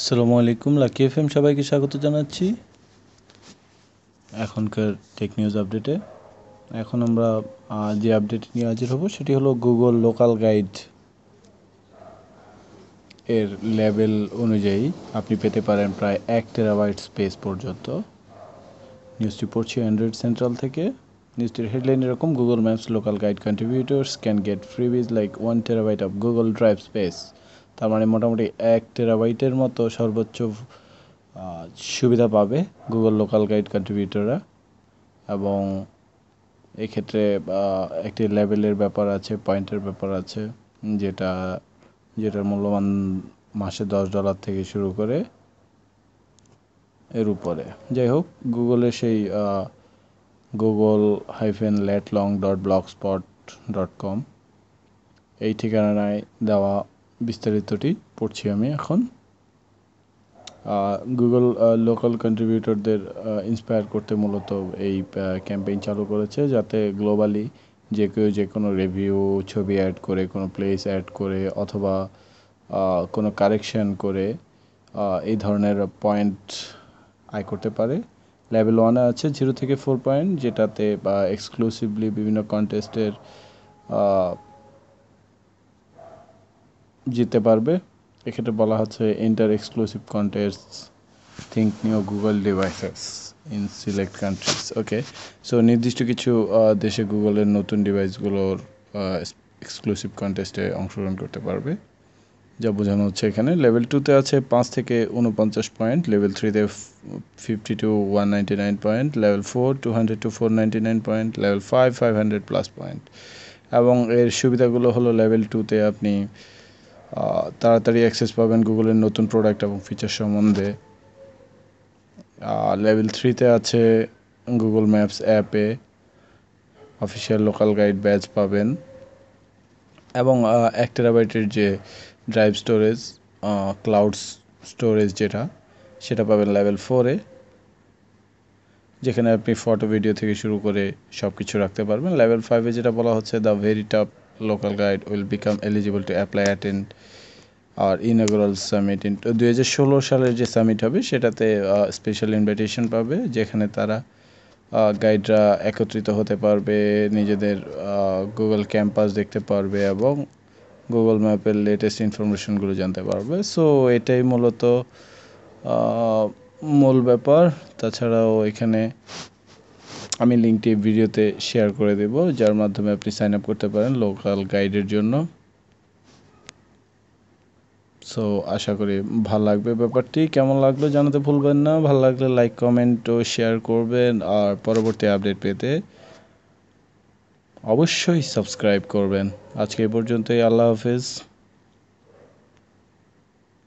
আসসালামু আলাইকুম lucky F M সবাইকে স্বাগত জানাচ্ছি এখনকার টেক নিউজ আপডেটে এখন আমরা যে আপডেট নিয়ে হাজির হব সেটি হলো গুগল লোকাল গাইড এর লেভেল অনুযায়ী আপনি পেতে পারেন প্রায় এক টেরাবাইট স্পেস পর্যন্ত নিউজটি পড়ছি অ্যান্ড্রয়েড সেন্ট্রাল থেকে নিউজটির হেডলাইন এরকম Google Maps local guide contributors can get free with like one terabyte of Google Drive space তার মানে মোটামুটি এক টেরাবাইটের মতো সর্বোচ্চ সুবিধা পাবে গুগল লোকাল গাইড কন্ট্রিবিউটররা এবং এক্ষেত্রে একটি লেভেলের ব্যাপার আছে পয়েন্টের ব্যাপার আছে যেটা যেটার মূল্যমান মাসে দশ ডলার থেকে শুরু করে এর উপরে যাই হোক গুগলে সেই Google hyphen lat long dot blog spot dot com এই ঠিকানায় দেওয়া বিস্তারিতটি পড়ছি আমি এখন গুগল লোকাল কন্ট্রিবিউটরদের ইন্সপায়ার করতে মূলত এই ক্যাম্পেইন চালু করেছে যাতে গ্লোবালি যে কেউ যে কোনো রিভিউ ছবি অ্যাড করে কোনো প্লেস অ্যাড করে অথবা কোনো কারেকশন করে এই ধরনের পয়েন্ট আয় করতে পারে লেভেল ওয়ানে আছে জিরো থেকে ফোর পয়েন্ট যেটাতে বা এক্সক্লুসিভলি বিভিন্ন কন্টেস্টের জিততে পারবে এক্ষেত্রে বলা হচ্ছে enter exclusive contest think new Google devices in select countries okay so নির্দিষ্ট কিছু দেশে গুগলের নতুন ডিভাইসগুলোর এক্সক্লুসিভ কন্টেস্টে অংশগ্রহণ করতে পারবে যা বোঝানো হচ্ছে এখানে লেভেল টুতে আছে পাঁচ থেকে উনপঞ্চাশ পয়েন্ট লেভেল থ্রিতে fifty to one ninety nine point level four two hundred to four ninety nine point level five five hundred plus point এবং এর সুবিধাগুলো হলো লেভেল টুতে আপনি তাড়াতাড়ি অ্যাক্সেস পাবেন গুগলের নতুন প্রোডাক্ট এবং ফিচার সম্বন্ধে লেভেল থ্রিতে আছে গুগল ম্যাপস অ্যাপে অফিসিয়াল লোকাল গাইড ব্যাচ পাবেন এবং এক টেরাবাইটের যে ড্রাইভ স্টোরেজ ক্লাউড স্টোরেজ যেটা সেটা পাবেন লেভেল ফোরে যেখানে আপনি ফটো ভিডিও থেকে শুরু করে সব কিছু রাখতে পারবেন লেভেল ফাইভে যেটা বলা হচ্ছে the very tough local guide will become eligible to apply attend আর ইনগ্রাল সামিট ইন দু হাজার ষোলো সালের যে সামিট হবে সেটাতে স্পেশাল uh, ইনভাইটেশন পাবে যেখানে তারা গাইডরা uh, একত্রিত হতে পারবে নিজেদের গুগল uh, ক্যাম্পাস দেখতে পারবে এবং গুগল ম্যাপের লেটেস্ট ইনফরমেশনগুলো জানতে পারবে সো এটাই মূলত মূল ব্যাপার তাছাড়াও এখানে আমি লিঙ্কটি ভিডিওতে শেয়ার করে দেব যার মাধ্যমে আপনি সাইন আপ করতে পারেন লোকাল গাইডের জন্য সো আশা করি ভাল লাগবে ব্যাপারটি কেমন লাগলো জানাতে ভুলবেন না ভাল লাগলে লাইক কমেন্ট ও শেয়ার করবেন আর পরবর্তী আপডেট পেতে অবশ্যই সাবস্ক্রাইব করবেন আজকে এই পর্যন্তই আল্লাহ হাফেজ